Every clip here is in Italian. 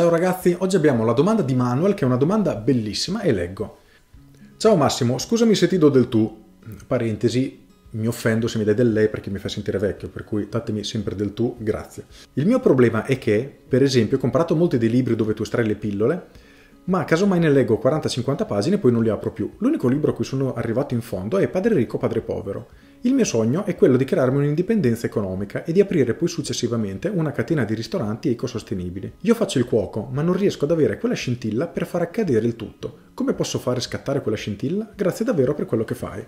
Ciao ragazzi, oggi abbiamo la domanda di Manuel che è una domanda bellissima e leggo. Ciao Massimo, scusami se ti do del tu, parentesi, mi offendo se mi dai del lei perché mi fa sentire vecchio, per cui datemi sempre del tu, grazie. Il mio problema è che, per esempio, ho comprato molti dei libri dove tu estrai le pillole, ma casomai ne leggo 40-50 pagine e poi non li apro più. L'unico libro a cui sono arrivato in fondo è Padre ricco, padre povero. Il mio sogno è quello di crearmi un'indipendenza economica e di aprire poi successivamente una catena di ristoranti ecosostenibili. Io faccio il cuoco, ma non riesco ad avere quella scintilla per far accadere il tutto. Come posso fare scattare quella scintilla? Grazie davvero per quello che fai.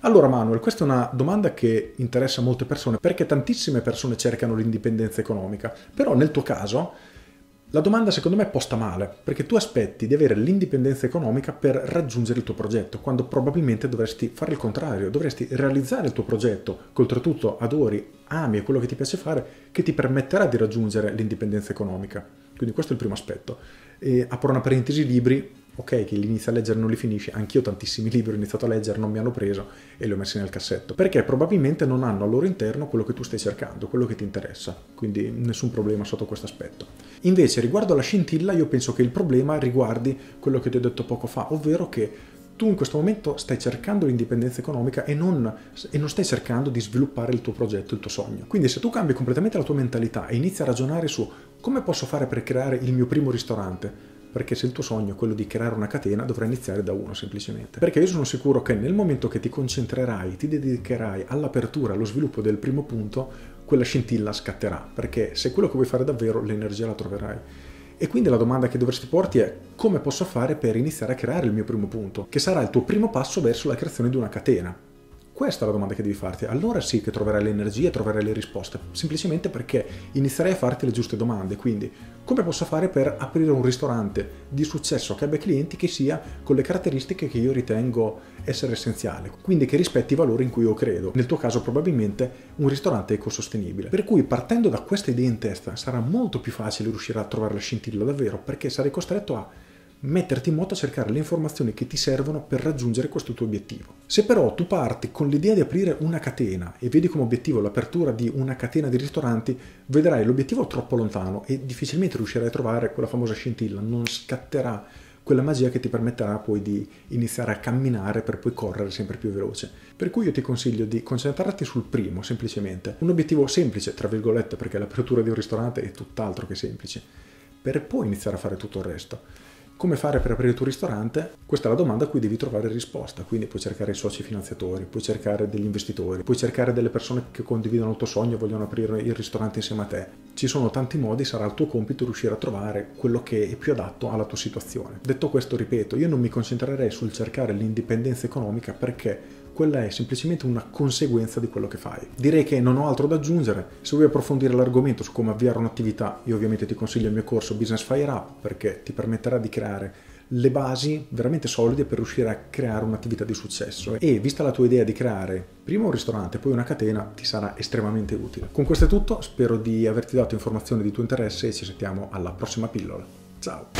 Allora Manuel, questa è una domanda che interessa molte persone perché tantissime persone cercano l'indipendenza economica, però nel tuo caso la domanda secondo me è posta male, perché tu aspetti di avere l'indipendenza economica per raggiungere il tuo progetto, quando probabilmente dovresti fare il contrario, dovresti realizzare il tuo progetto, che oltretutto adori, ami e quello che ti piace fare, che ti permetterà di raggiungere l'indipendenza economica. Quindi questo è il primo aspetto. E apro una parentesi, libri ok, che li inizia a leggere e non li finisce, anch'io tantissimi libri ho iniziato a leggere, non mi hanno preso e li ho messi nel cassetto, perché probabilmente non hanno al loro interno quello che tu stai cercando, quello che ti interessa, quindi nessun problema sotto questo aspetto. Invece riguardo alla scintilla io penso che il problema riguardi quello che ti ho detto poco fa, ovvero che tu in questo momento stai cercando l'indipendenza economica e non, e non, stai cercando di sviluppare il tuo progetto, il tuo sogno. Quindi se tu cambi completamente la tua mentalità e inizi a ragionare su come posso fare per creare il mio primo ristorante, perché se il tuo sogno è quello di creare una catena, dovrai iniziare da uno semplicemente. Perché io sono sicuro che nel momento che ti concentrerai, ti dedicherai all'apertura, allo sviluppo del primo punto, quella scintilla scatterà. Perché se quello che vuoi fare davvero, l'energia la troverai. E quindi la domanda che dovresti porti è come posso fare per iniziare a creare il mio primo punto, che sarà il tuo primo passo verso la creazione di una catena. Questa è la domanda che devi farti. Allora sì che troverai le energie, troverai le risposte, semplicemente perché inizierai a farti le giuste domande. Quindi, come posso fare per aprire un ristorante di successo che abbia clienti che sia con le caratteristiche che io ritengo essere essenziali, quindi che rispetti i valori in cui io credo. Nel tuo caso probabilmente un ristorante ecosostenibile. Per cui partendo da questa idea in testa sarà molto più facile riuscire a trovare la scintilla davvero, perché sarai costretto a metterti in moto a cercare le informazioni che ti servono per raggiungere questo tuo obiettivo. Se però tu parti con l'idea di aprire una catena e vedi come obiettivo l'apertura di una catena di ristoranti, vedrai l'obiettivo troppo lontano e difficilmente riuscirai a trovare quella famosa scintilla, non scatterà quella magia che ti permetterà poi di iniziare a camminare per poi correre sempre più veloce. Per cui io ti consiglio di concentrarti sul primo, semplicemente. Un obiettivo semplice, tra virgolette, perché l'apertura di un ristorante è tutt'altro che semplice, per poi iniziare a fare tutto il resto. Come fare per aprire il tuo ristorante? Questa è la domanda a cui devi trovare risposta, quindi puoi cercare i soci finanziatori, puoi cercare degli investitori, puoi cercare delle persone che condividono il tuo sogno e vogliono aprire il ristorante insieme a te. Ci sono tanti modi, sarà il tuo compito riuscire a trovare quello che è più adatto alla tua situazione. Detto questo, ripeto, io non mi concentrerei sul cercare l'indipendenza economica perché quella è semplicemente una conseguenza di quello che fai. Direi che non ho altro da aggiungere, se vuoi approfondire l'argomento su come avviare un'attività, io ovviamente ti consiglio il mio corso Business Fire Up perché ti permetterà di creare le basi veramente solide per riuscire a creare un'attività di successo e vista la tua idea di creare prima un ristorante poi una catena ti sarà estremamente utile. Con questo è tutto, spero di averti dato informazioni di tuo interesse e ci sentiamo alla prossima pillola. Ciao!